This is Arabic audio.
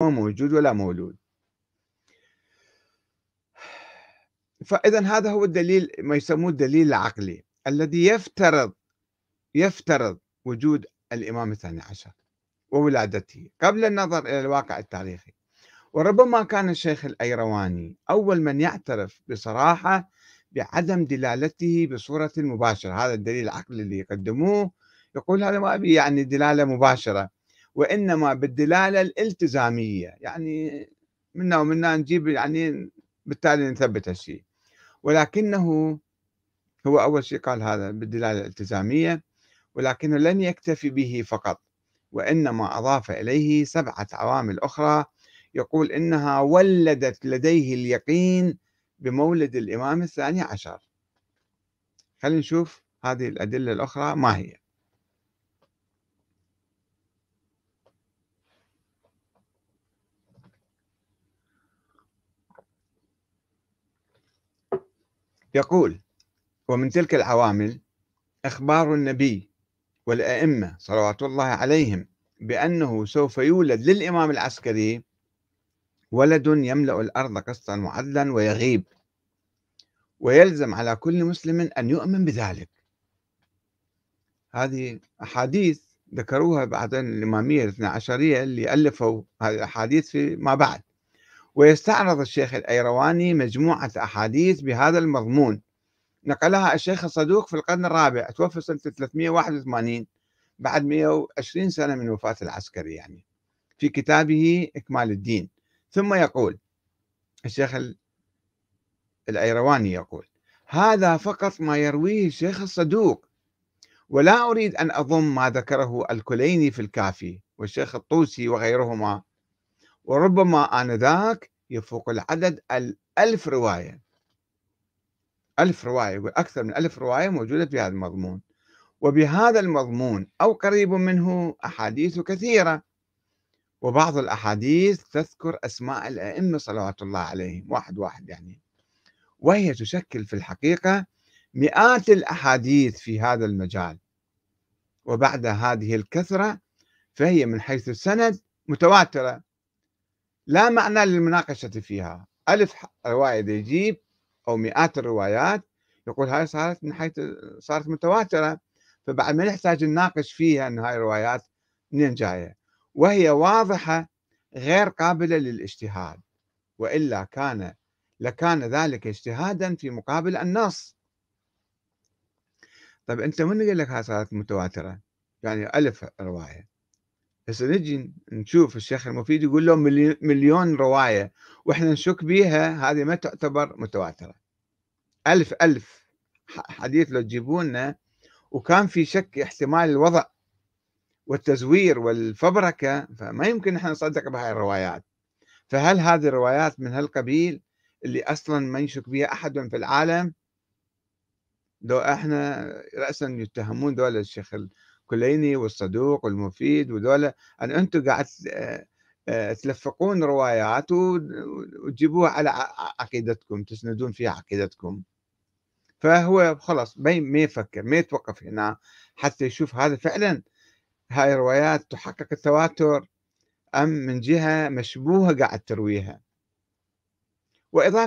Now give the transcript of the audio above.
ما موجود ولا مولود فإذا هذا هو الدليل ما يسموه الدليل العقلي الذي يفترض يفترض وجود الإمام الثاني عشر وولادته قبل النظر إلى الواقع التاريخي وربما كان الشيخ الأيرواني أول من يعترف بصراحة بعدم دلالته بصورة مباشرة هذا الدليل العقلي اللي يقدموه يقول هذا ما أبي يعني دلالة مباشرة وإنما بالدلالة الالتزامية يعني منا ومنا نجيب يعني بالتالي نثبت هالشيء ولكنه هو أول شيء قال هذا بالدلالة الالتزامية ولكنه لن يكتفي به فقط وإنما أضاف إليه سبعة عوامل أخرى يقول إنها ولدت لديه اليقين بمولد الإمام الثاني عشر خلينا نشوف هذه الأدلة الأخرى ما هي يقول ومن تلك العوامل إخبار النبي والأئمة صلوات الله عليهم بأنه سوف يولد للإمام العسكري ولد يملأ الأرض قسطا معدلا ويغيب ويلزم على كل مسلم أن يؤمن بذلك هذه أحاديث ذكروها بعدين الإمامية الاثنى عشرية اللي ألفوا هذه الأحاديث فيما بعد ويستعرض الشيخ الأيرواني مجموعة أحاديث بهذا المضمون نقلها الشيخ الصدوق في القرن الرابع توفى سنة 381 بعد 120 سنة من وفاة العسكري يعني في كتابه إكمال الدين ثم يقول الشيخ الأيرواني يقول هذا فقط ما يرويه الشيخ الصدوق ولا أريد أن أضم ما ذكره الكليني في الكافي والشيخ الطوسي وغيرهما وربما آنذاك يفوق العدد الألف رواية ألف رواية وأكثر من ألف رواية موجودة في هذا المضمون وبهذا المضمون أو قريب منه أحاديث كثيرة وبعض الأحاديث تذكر أسماء الأئمة صلوات الله عليهم واحد واحد يعني وهي تشكل في الحقيقة مئات الأحاديث في هذا المجال وبعد هذه الكثرة فهي من حيث السند متواترة لا معنى للمناقشة فيها ألف رواية يجيب أو مئات الروايات يقول هاي صارت من حيث صارت متواترة فبعد ما نحتاج نناقش فيها أن هاي الروايات منين جاية وهي واضحة غير قابلة للاجتهاد وإلا كان لكان ذلك اجتهادا في مقابل النص طب أنت من قال لك هاي صارت متواترة يعني ألف رواية هسه نجي نشوف الشيخ المفيد يقول لهم مليون رواية وإحنا نشك بيها هذه ما تعتبر متواترة ألف ألف حديث لو تجيبونا وكان في شك احتمال الوضع والتزوير والفبركة فما يمكن احنا نصدق بهاي الروايات فهل هذه الروايات من هالقبيل اللي أصلا ما يشك بها أحد في العالم لو احنا رأسا يتهمون دول الشيخ الكليني والصدوق والمفيد ودولة أن أنتم قاعد آه، آه، تلفقون روايات وتجيبوها على عقيدتكم تسندون فيها عقيدتكم فهو خلاص ما يفكر ما يتوقف هنا حتى يشوف هذا فعلا هاي الروايات تحقق التواتر أم من جهة مشبوهة قاعد ترويها وإضافة